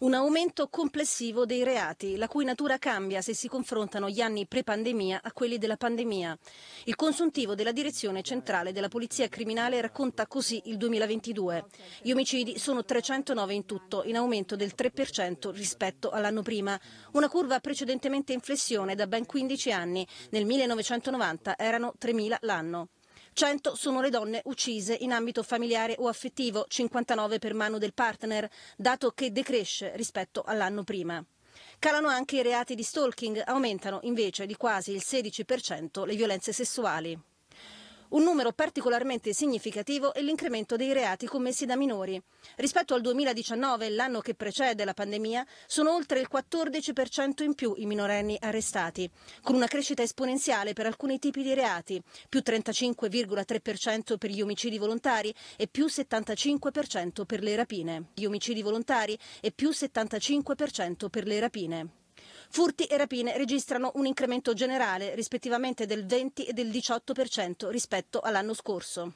Un aumento complessivo dei reati, la cui natura cambia se si confrontano gli anni pre-pandemia a quelli della pandemia. Il consuntivo della Direzione Centrale della Polizia Criminale racconta così il 2022. Gli omicidi sono 309 in tutto, in aumento del 3% rispetto all'anno prima. Una curva precedentemente in flessione da ben 15 anni. Nel 1990 erano 3.000 l'anno. 100 sono le donne uccise in ambito familiare o affettivo, 59 per mano del partner, dato che decresce rispetto all'anno prima. Calano anche i reati di stalking, aumentano invece di quasi il 16% le violenze sessuali. Un numero particolarmente significativo è l'incremento dei reati commessi da minori. Rispetto al 2019, l'anno che precede la pandemia, sono oltre il 14% in più i minorenni arrestati, con una crescita esponenziale per alcuni tipi di reati, più 35,3% per gli omicidi volontari e più 75% per le rapine. Gli omicidi volontari e più 75% per le rapine. Furti e rapine registrano un incremento generale rispettivamente del 20 e del 18% rispetto all'anno scorso.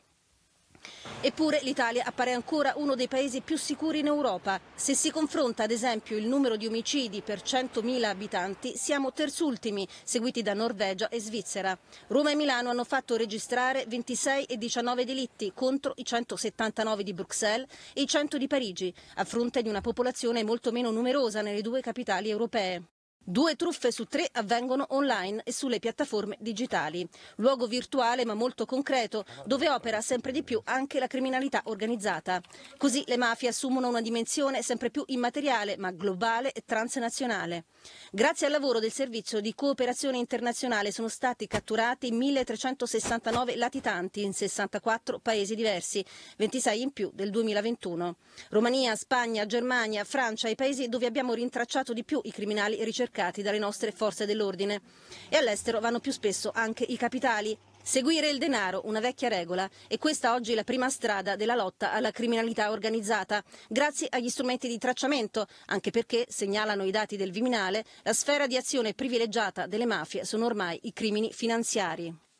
Eppure l'Italia appare ancora uno dei paesi più sicuri in Europa. Se si confronta ad esempio il numero di omicidi per 100.000 abitanti, siamo terzultimi, seguiti da Norvegia e Svizzera. Roma e Milano hanno fatto registrare 26 e 19 delitti contro i 179 di Bruxelles e i 100 di Parigi, a fronte di una popolazione molto meno numerosa nelle due capitali europee. Due truffe su tre avvengono online e sulle piattaforme digitali. Luogo virtuale ma molto concreto, dove opera sempre di più anche la criminalità organizzata. Così le mafie assumono una dimensione sempre più immateriale ma globale e transnazionale. Grazie al lavoro del servizio di cooperazione internazionale sono stati catturati 1369 latitanti in 64 paesi diversi, 26 in più del 2021. Romania, Spagna, Germania, Francia, i paesi dove abbiamo rintracciato di più i criminali ricercati ricercati dalle nostre forze dell'ordine. E all'estero vanno più spesso anche i capitali. Seguire il denaro, una vecchia regola, e questa oggi è la prima strada della lotta alla criminalità organizzata, grazie agli strumenti di tracciamento, anche perché, segnalano i dati del Viminale, la sfera di azione privilegiata delle mafie sono ormai i crimini finanziari.